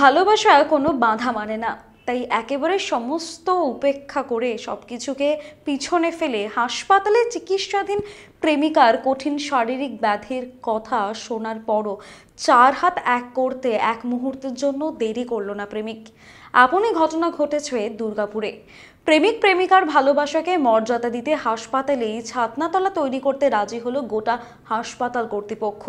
ভালোবাসা কোনো বাধা মানে না তাই একেবারে সমস্ত উপেক্ষা করে সব কিছুকে পিছনে ফেলে হাসপাতালে চিকিৎসাধীন প্রেমিকার কঠিন শারীরিক ব্যাধির কথা শোনার পরও চার হাত এক করতে এক মুহূর্তের জন্য দেরি করলো না প্রেমিক আপনই ঘটনা ঘটেছে দুর্গাপুরে প্রেমিক প্রেমিকার ভালোবাসাকে মর্যাদা দিতে হাসপাতালেই ছাতনাতলা তৈরি করতে রাজি হলো গোটা হাসপাতাল কর্তৃপক্ষ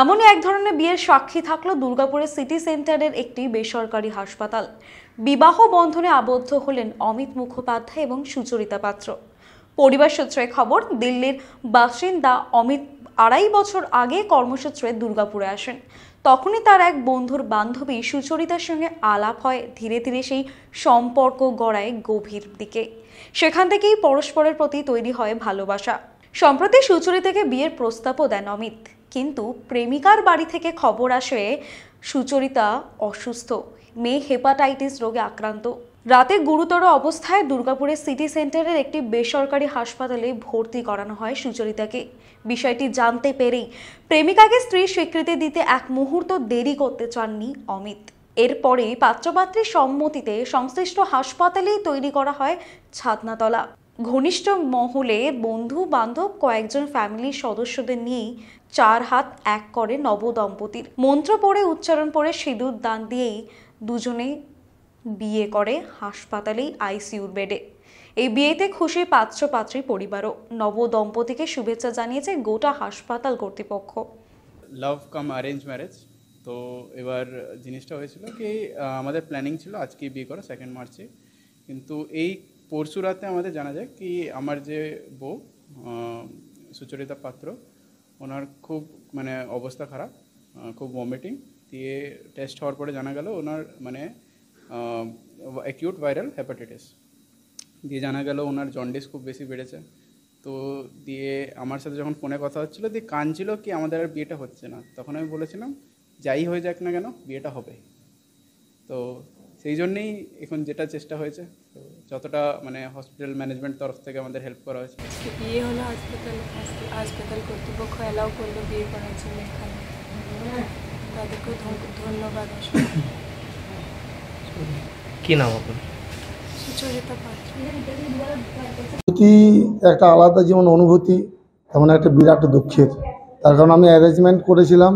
এমনই এক ধরনের বিয়ের সাক্ষী থাকলো দুর্গাপুরের সিটি সেন্টারের একটি বেসরকারি হাসপাতাল বিবাহ বন্ধনে আবদ্ধ হলেন অমিত মুখোপাধ্যায় এবং সুচরিতা পাত্র পরিবার সূত্রে খবর দিল্লির বাসিন্দা অমিত আড়াই বছর আগে কর্মসূত্রে দুর্গাপুরে আসেন তখনই তার এক বন্ধুর বান্ধবী সুচরিতার সঙ্গে আলাপ হয় ধীরে ধীরে সেই সম্পর্ক গড়ায় গভীর দিকে সেখান থেকেই পরস্পরের প্রতি তৈরি হয় ভালোবাসা সম্প্রতি সুচুরি থেকে বিয়ের প্রস্তাবও দেন অমিত কিন্তু প্রেমিকার বাড়ি থেকে খবর আসে সুচরিতা অসুস্থ মেয়ে হেপাটাইটিস রোগে আক্রান্ত রাতে গুরুতর অবস্থায় দুর্গাপুরের সিটি সেন্টারের একটি বেসরকারি হাসপাতালে ভর্তি করানো হয় সুচরিতাকে বিষয়টি জানতে পেরেই প্রেমিকাকে স্ত্রীর স্বীকৃতি দিতে এক মুহূর্ত দেরি করতে চাননি অমিত এরপরে পাত্রপাত্রীর সম্মতিতে সংশ্লিষ্ট হাসপাতালেই তৈরি করা হয় ছাদনাতলা ঘনিষ্ঠ মহলে বন্ধু বান্ধব কয়েকজন ফ্যামিলির সদস্যদের নিয়েই চার হাত এক করে নবদম্পতির মন্ত্র পড়ে উচ্চারণ পড়ে সিঁদুর দান দিয়েই দুজনে বিয়ে করে হাসপাতালেই আইসিউর বেডে এই বিয়েতে খুশি পাত্র পাত্রী পরিবারও নবদম্পতিকে শুভেচ্ছা জানিয়েছে গোটা হাসপাতাল কর্তৃপক্ষ লাভ কাম অ্যারেঞ্জ ম্যারেজ তো এবার জিনিসটা হয়েছিল কি আমাদের প্ল্যানিং ছিল আজকে বিয়ে করা সেকেন্ড মার্চে কিন্তু এই পরশু রাতে আমাদের জানা যায় কি আমার যে বউ সুচরিতা পাত্র ওনার খুব মানে অবস্থা খারাপ খুব ভমিটিং দিয়ে টেস্ট হওয়ার পরে জানা গেল ওনার মানে অ্যাকিউট ভাইরাল হ্যাপাটাইটিস দিয়ে জানা গেল ওনার জন্ডিস খুব বেশি বেড়েছে তো দিয়ে আমার সাথে যখন ফোনে কথা হচ্ছিলো দিয়ে কানছিল কি আমাদের আর বিয়েটা হচ্ছে না তখন আমি বলেছিলাম যাই হয়ে যাক না কেন বিয়েটা হবে তো সেই জন্যেই এখন যেটা চেষ্টা হয়েছে তো যতটা মানে হসপিটাল ম্যানেজমেন্ট তরফ থেকে আমাদের হেল্প করা হয়েছে বিয়ে হলো হাসপাতাল কর্তৃপক্ষ করলো বিয়ে করার জন্য এখানে তাদেরকে ধন্যবাদ কি নাম একটা আলাদা যেমন অনুভূতি তেমন একটা বিরাট দুঃখের তার কারণ আমি অ্যারেঞ্জমেন্ট করেছিলাম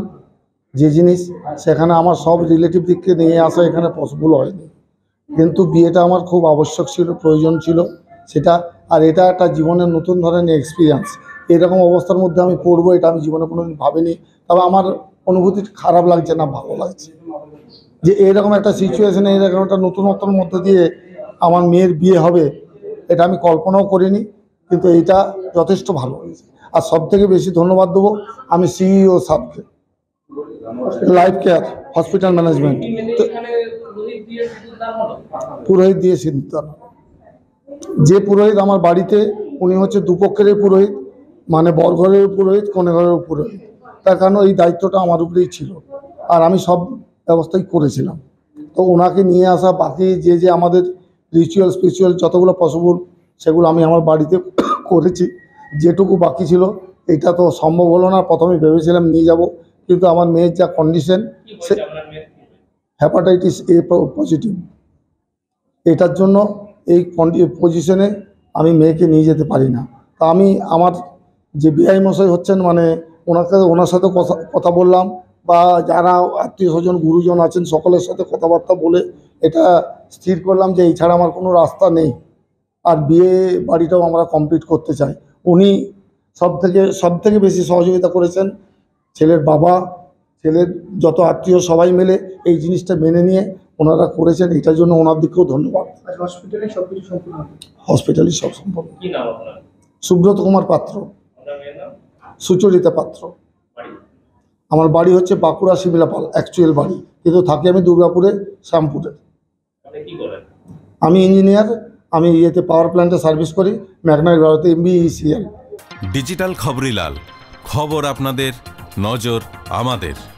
যে জিনিস সেখানে আমার সব রিলেটিভদেরকে নিয়ে আসা এখানে পসিবল হয়নি কিন্তু বিয়েটা আমার খুব আবশ্যক ছিল প্রয়োজন ছিল সেটা আর এটা একটা জীবনের নতুন ধরনের এক্সপিরিয়েন্স এরকম অবস্থার মধ্যে আমি পড়বো এটা আমি জীবনে কোনো ভাবিনি তবে আমার অনুভূতি খারাপ লাগছে না ভালো লাগছে যে এরকম একটা সিচুয়েশানে এরকম একটা নতুনত্বর মধ্যে দিয়ে আমার মেয়ের বিয়ে হবে এটা আমি কল্পনাও করিনি কিন্তু এটা যথেষ্ট ভালো হয়েছে আর সব থেকে বেশি ধন্যবাদ দেবো আমি সিইও সাবকে লাইফ কেয়ার হসপিটাল ম্যানেজমেন্ট পুরোহিত দিয়ে সিদ্ধান্ত যে পুরোহিত আমার বাড়িতে উনি হচ্ছে দুপক্ষের পুরোহিত মানে বরঘরের পুরোহিত ঘরের পুরোহিত তার কারণে এই দায়িত্বটা আমার উপরেই ছিল আর আমি সব ব্যবস্থাই করেছিলাম তো ওনাকে নিয়ে আসা বাকি যে যে আমাদের রিচুয়াল স্পিরিচুয়াল যতগুলো পসিবল সেগুলো আমি আমার বাড়িতে করেছি যেটুকু বাকি ছিল এটা তো সম্ভব হলো না প্রথমে ভেবেছিলাম নিয়ে যাব কিন্তু আমার মেয়ের যা কন্ডিশন সে হ্যাপাটাইটিস এ পজিটিভ এটার জন্য এই পজিশনে আমি মেয়েকে নিয়ে যেতে পারি না তা আমি আমার যে বিআই মশাই হচ্ছেন মানে ওনার সাথে ওনার সাথে কথা কথা বললাম বা যারা আত্মীয় স্বজন গুরুজন আছেন সকলের সাথে কথাবার্তা বলে এটা স্থির করলাম যে এছাড়া আমার কোনো রাস্তা নেই আর বিয়ে বাড়িটাও আমরা কমপ্লিট করতে চাই উনি সব থেকে সব থেকে বেশি সহযোগিতা করেছেন ছেলের বাবা ছেলের যত আত্মীয় সবাই মিলে এই জিনিসটা মেনে নিয়ে ওনারা করেছেন এটার জন্য ওনার দিকেও ধন্যবাদ আচ্ছা, হসপিটালে সব কিছু হসপিটালই সব সুব্রত কুমার পাত্র সুচরিতা পাত্র আমার বাড়ি হচ্ছে বাঁকুড়া শিমিলাপাল অ্যাকচুয়াল বাড়ি কিন্তু থাকি আমি দুর্গাপুরে শ্যামপুরে আমি ইঞ্জিনিয়ার আমি ইয়েতে পাওয়ার প্ল্যান্টে সার্ভিস করি ম্যাগনাই ভারতে এমবিইসিএল ডিজিটাল খবরিলাল খবর আপনাদের নজর আমাদের